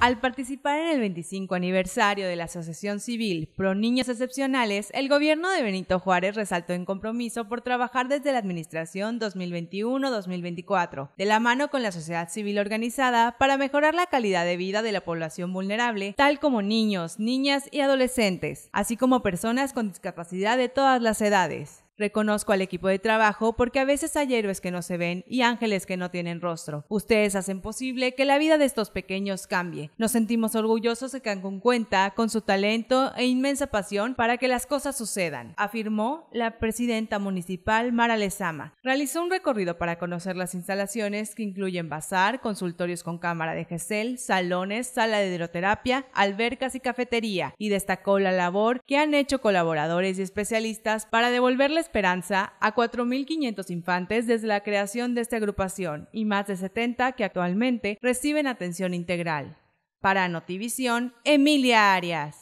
Al participar en el 25 aniversario de la Asociación Civil Pro Niños Excepcionales, el gobierno de Benito Juárez resaltó en compromiso por trabajar desde la administración 2021-2024, de la mano con la sociedad civil organizada para mejorar la calidad de vida de la población vulnerable, tal como niños, niñas y adolescentes, así como personas con discapacidad de todas las edades. Reconozco al equipo de trabajo porque a veces hay héroes que no se ven y ángeles que no tienen rostro. Ustedes hacen posible que la vida de estos pequeños cambie. Nos sentimos orgullosos de que con cuenta con su talento e inmensa pasión para que las cosas sucedan, afirmó la presidenta municipal Mara Lezama. Realizó un recorrido para conocer las instalaciones que incluyen bazar, consultorios con cámara de GESEL, salones, sala de hidroterapia, albercas y cafetería, y destacó la labor que han hecho colaboradores y especialistas para devolverles esperanza a 4.500 infantes desde la creación de esta agrupación y más de 70 que actualmente reciben atención integral. Para Notivisión, Emilia Arias.